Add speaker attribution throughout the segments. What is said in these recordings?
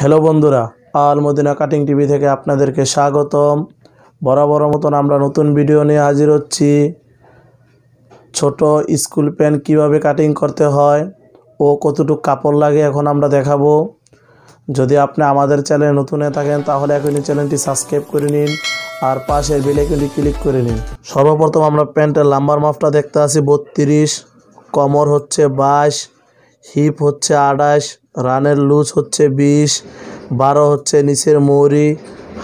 Speaker 1: hello বন্ধুরা আল Medina cutting TV থেকে আপনাদেরকে স্বাগতম বরাবর মতন আমরা নতুন ভিডিও নিয়ে হাজির হচ্ছি ছোট স্কুল প্যান্ট কিভাবে কাটিং করতে হয় ও কতটুকু কাপড় লাগে এখন আমরা দেখাবো যদি আপনি আমাদের চ্যানেল নতুনে থাকেন তাহলে এখন চ্যানেলটি সাবস্ক্রাইব করে নিন আর পাশের বেলাইকনটি ক্লিক করে নিন সর্বপ্রথম আমরা প্যান্টের লাম্বার মাপটা দেখতে আছি বত্রিশ কমর হচ্ছে বাইশ হিপ হচ্ছে আঠাশ রানের লুজ হচ্ছে বিশ বারো হচ্ছে নিচের মৌরি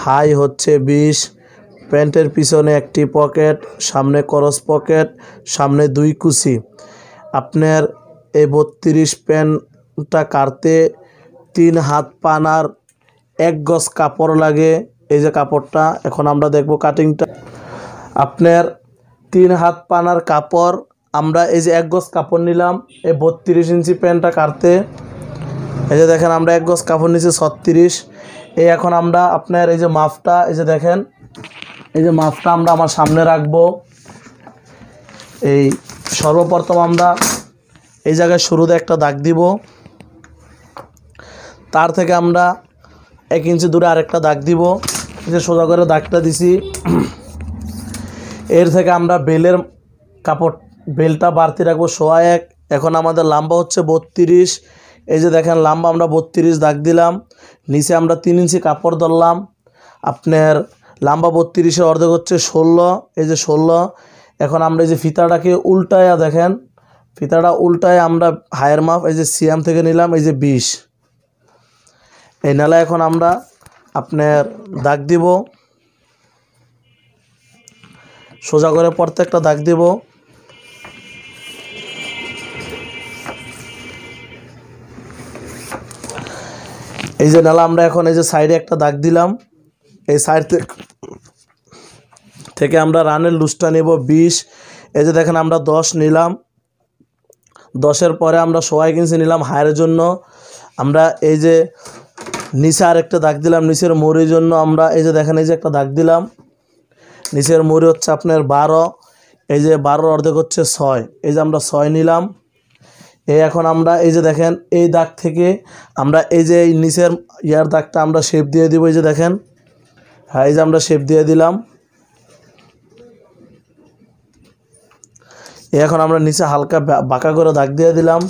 Speaker 1: হাই হচ্ছে বিশ প্যান্টের পিছনে একটি পকেট সামনে করস পকেট সামনে দুই কুচি আপনার এই বত্রিশ প্যান্টটা কাটতে তিন হাত পানার এক গজ কাপড় লাগে এই যে কাপড়টা এখন আমরা দেখব কাটিংটা আপনার তিন হাত পানার কাপড় আমরা এই যে এক গজ কাপড় নিলাম এই বত্রিশ ইঞ্চি প্যান্টটা কাটতে এই যে দেখেন আমরা এক গজ কাপড় নিচ্ছি ছত্রিশ এই এখন আমরা আপনার এই যে মাপটা এই যে দেখেন এই যে মাপটা আমরা আমার সামনে রাখবো এই সর্বপ্রথম আমরা এই জায়গায় শুরুতে একটা দাগ দিব তার থেকে আমরা এক ইঞ্চি দূরে আরেকটা দাগ দিব এই যে সোজা করে দাগটা দিছি এর থেকে আমরা বেলের কাপড় বেলটা বাড়তি রাখবো সোয়া এক এখন আমাদের লাম্বা হচ্ছে বত্রিশ এই যে দেখেন লাম্বা আমরা বত্রিশ দাগ দিলাম নিচে আমরা তিন ইঞ্চি কাপড় ধরলাম আপনার লাম্বা বত্রিশের অর্ধেক হচ্ছে ষোলো এই যে ষোলো এখন আমরা এই যে ফিতাটাকে উল্টায়া দেখেন ফিতাটা উল্টায় আমরা হায়ার মাপ এই যে সিএম থেকে নিলাম এই যে বিশ এই নালা এখন আমরা আপনার দাগ দিব সোজা করে প্রত্যেকটা দাগ দিব এই যে নালা আমরা এখন এই যে সাইডে একটা দাগ দিলাম এই সাইড থেকে আমরা রানের লুজটা নেব বিশ এই যে দেখেন আমরা দশ নিলাম দশের পরে আমরা সবাই কিনছি নিলাম হায়ের জন্য আমরা এই যে নিচে আরেকটা দাগ দিলাম নিচের মুড়ির জন্য আমরা এই যে দেখেন এই যে একটা দাগ দিলাম নিচের মুড়ি হচ্ছে আপনার বারো এই যে বারোর অর্ধেক হচ্ছে ছয় এই যে আমরা ছয় নিলাম এই এখন আমরা এই যে দেখেন এই দাগ থেকে আমরা এই যে এই নিচের ইয়ার দাগটা আমরা শেপ দিয়ে দিব এই যে দেখেন হ্যাঁ এই যে আমরা শেপ দিয়ে দিলাম এই এখন আমরা নিচে হালকা বাঁকা করে দাগ দিয়ে দিলাম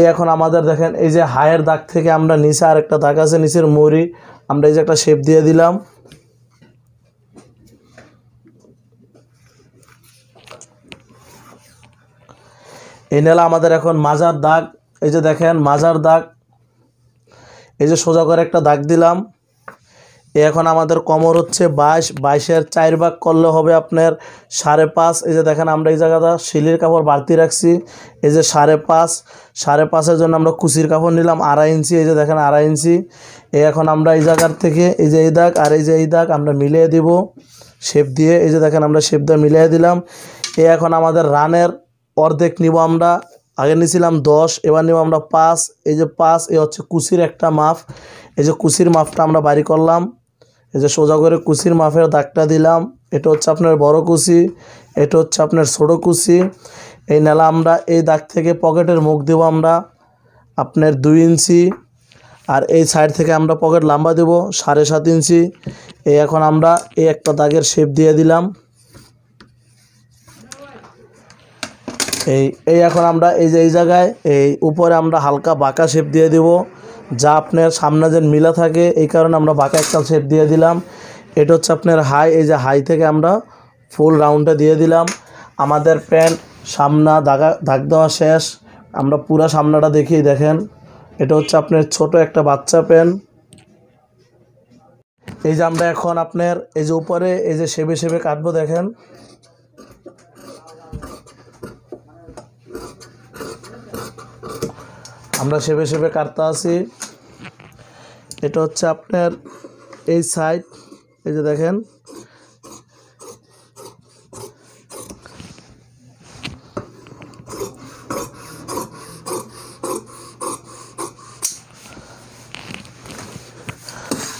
Speaker 1: এই এখন আমাদের দেখেন এই যে হায়ের দাগ থেকে আমরা নিচে আরেকটা দাগ আছে নিচের মুড়ি আমরা এই যে একটা শেপ দিয়ে দিলাম এই নেলা আমাদের এখন মাজার দাগ এই যে দেখেন মাজার দাগ এই যে সোজা করে একটা দাগ দিলাম এখন আমাদের কমর হচ্ছে বাইশ বাইশের চার ভাগ করলে হবে আপনার সাড়ে পাঁচ এই যে দেখেন আমরা এই জায়গাটা শিলির কাপড় বাড়তি রাখছি এই যে সাড়ে পাঁচ সাড়ে পাঁচের জন্য আমরা কুচির কাপড় নিলাম আড়াই ইঞ্চি এই যে দেখেন আড়াই ইঞ্চি এই এখন আমরা এই জায়গার থেকে এই যে এই দাগ আর এই যে এই দাগ আমরা মিলিয়ে দিব শেপ দিয়ে এই যে দেখেন আমরা শেপ দিয়ে মিলিয়ে দিলাম এ এখন আমাদের রানের অর্ধেক নিব আমরা আগে নিয়েছিলাম দশ এবার নিব আমরা পাঁচ এই যে পাঁচ এ হচ্ছে কুশির একটা মাপ এই যে কুশির মাপটা আমরা বাড়ি করলাম এই যে সোজা করে কুশির মাপের দাগটা দিলাম এটা হচ্ছে আপনার বড় কুশি এটা হচ্ছে আপনার ছোটো কুশি এই নালা আমরা এই দাগ থেকে পকেটের মুখ দেবো আমরা আপনার দুই ইঞ্চি আর এই সাইড থেকে আমরা পকেট লাম্বা দেব সাড়ে সাত ইঞ্চি এই এখন আমরা এই একটা দাগের শেপ দিয়ে দিলাম এই এই এখন আমরা এই যে এই জায়গায় এই উপরে আমরা হালকা বাঁকা শেপ দিয়ে দেব যা আপনার সামনে যে মিলা থাকে এই কারণে আমরা বাঁকা একটা শেপ দিয়ে দিলাম এটা হচ্ছে আপনার হাই এই যে হাই থেকে আমরা ফুল রাউন্ডে দিয়ে দিলাম আমাদের প্যান্ট সামনা দাগা দাগ দেওয়া শেষ আমরা পুরো সামনাটা দেখি দেখেন এটা হচ্ছে আপনার ছোট একটা বাচ্চা প্যান্ট এই যে আমরা এখন আপনার এই যে উপরে এই যে সেবে সেবে কাটবো দেখেন আমরা সেবে সেবে কাটতে আছি এটা হচ্ছে আপনার এই সাইড এই যে দেখেন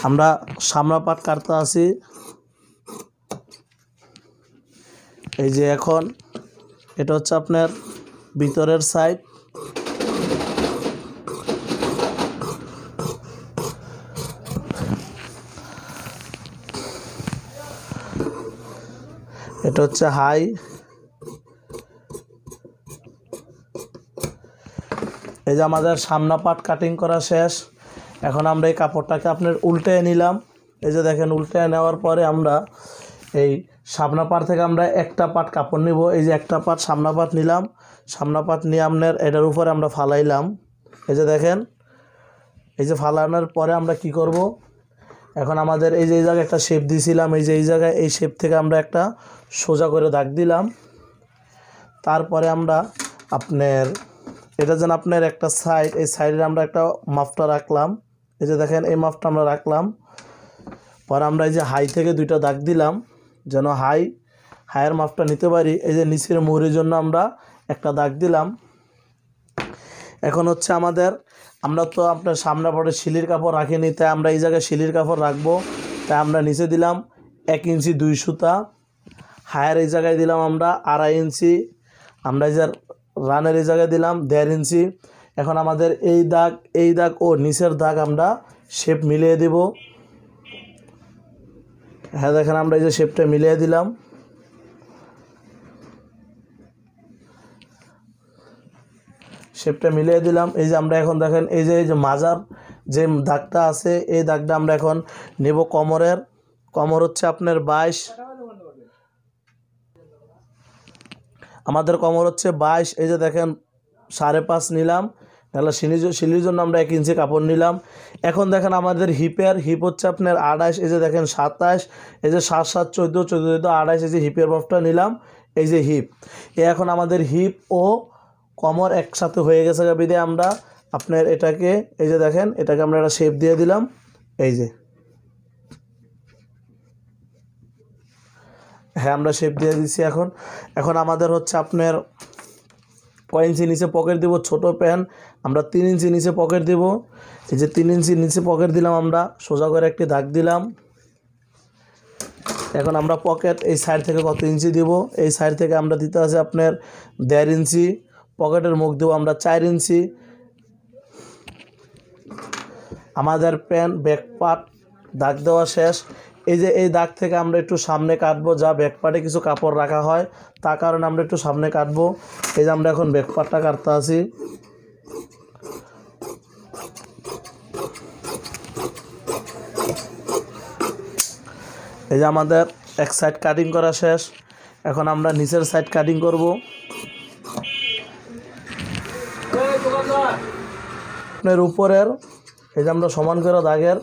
Speaker 1: আমরা সামরা পাট কাটতে আছি এই যে এখন এটা হচ্ছে আপনার ভিতরের সাইড এটা হচ্ছে হাই এই যে আমাদের সামনা পাট কাটিং করা শেষ এখন আমরা এই কাপড়টাকে আপনার উল্টে নিলাম এই যে দেখেন উল্টে নেওয়ার পরে আমরা এই সামনা পাট থেকে আমরা একটা পাট কাপড় নিব এই যে একটা পাট সামনা পাট নিলাম সামনা পাট নিয়ে আপনার এটার উপরে আমরা ফালাইলাম এই যে দেখেন এই যে ফালানোর পরে আমরা কি করব এখন আমাদের এই যে এই জায়গায় একটা শেপ দিয়েছিলাম এই যে এই জায়গায় এই শেপ থেকে আমরা একটা সোজা করে দাগ দিলাম তারপরে আমরা আপনার এটা যেন আপনার একটা সাইড এই সাইডে আমরা একটা মাফটা রাখলাম এই যে দেখেন এই মাফটা আমরা রাখলাম পরে আমরা এই যে হাই থেকে দুইটা দাগ দিলাম যেন হাই হায়ার মাপটা নিতে পারি এই যে নিচের মুহুরির জন্য আমরা একটা দাগ দিলাম এখন হচ্ছে আমাদের আমরা তো আপনার সামনা পরে শিলির কাপড় রাখিনি তাই আমরা এই জায়গায় শিলির কাপড় রাখবো তাই আমরা নিচে দিলাম এক ইঞ্চি দুই সুতা হায়ার এই জায়গায় দিলাম আমরা আড়াই ইঞ্চি আমরা এই রানের এই জায়গায় দিলাম দেড় ইঞ্চি এখন আমাদের এই দাগ এই দাগ ও নিচের দাগ আমরা শেপ মিলিয়ে দেব হ্যাঁ দেখেন আমরা এই যে শেপটা মিলিয়ে দিলাম শেপটা মিলিয়ে দিলাম এই যে আমরা এখন দেখেন এই যে এই যে মাজার যে দাগটা আছে এই দাগটা আমরা এখন নেব কমরের কমর হচ্ছে আপনার বাইশ আমাদের কমর হচ্ছে বাইশ এই যে দেখেন সাড়ে পাঁচ নিলাম তাহলে সিলির সিলির জন্য আমরা এক ইঞ্চি কাপড় নিলাম এখন দেখেন আমাদের হিপের হিপ হচ্ছে আপনার আড়াইশ এই যে দেখেন সাতাশ এই যে সাত সাত চোদ্দো চোদ্দো চোদ্দো আড়াইশ এই যে হিপের বাফটা নিলাম এই যে হিপ এখন আমাদের হিপ ও কমর একসাথে হয়ে গেছে বিদে আমরা আপনার এটাকে এই যে দেখেন এটাকে আমরা একটা শেপ দিয়ে দিলাম এই যে হ্যাঁ আমরা শেপ দিয়ে দিচ্ছি এখন এখন আমাদের হচ্ছে আপনার কয় ইঞ্চি নিচে পকেট দিব ছোট প্যান আমরা তিন ইঞ্চি নিচে পকেট দিব এই যে তিন ইঞ্চি নিচে পকেট দিলাম আমরা সোজা করে একটি দাগ দিলাম এখন আমরা পকেট এই সাইড থেকে কত ইঞ্চি দিব এই সাইড থেকে আমরা দিতে আছে আপনার দেড় ইঞ্চি পকেটের মুখ দেবো আমরা চার ইঞ্চি আমাদের প্যান ব্যাক পার্ট দাগ দেওয়া শেষ এই যে এই দাগ থেকে আমরা একটু সামনে কাটবো যা ব্যাকপার্টে কিছু কাপড় রাখা হয় তার কারণে আমরা একটু সামনে কাটবো এই যে আমরা এখন ব্যাকপার্টটা কাটতে আছি এই যে আমাদের এক সাইড কাটিং করা শেষ এখন আমরা নিচের সাইড কাটিং করব আপনার উপরের এই যে আমরা সমান করা দাগের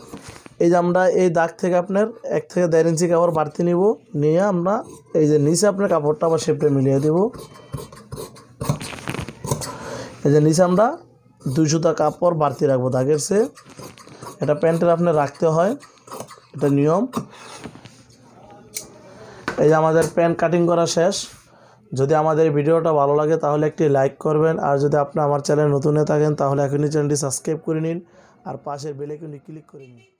Speaker 1: এই যে আমরা এই দাগ থেকে আপনার এক থেকে দেড় ইঞ্চি কাপড় বাড়তি নিব নিয়ে আমরা এই যে নিচে আপনার কাপড়টা আবার শেপটা মিলিয়ে দেব এই যে নিচে আমরা দুই সুতা কাপড় বাড়তি রাখবো দাগের সে এটা প্যান্টের আপনার রাখতে হয় এটা নিয়ম এই যে আমাদের প্যান্ট কাটিং করা শেষ যদি আমাদের ভিডিওটা ভালো লাগে তাহলে একটি লাইক করবেন আর যদি আপনি আমার চ্যানেল নতুন থাকেন তাহলে এখনই চ্যানেলটি সাবস্ক্রাইব করে নিন আর পাশের বেলাইকনটি ক্লিক করে নিন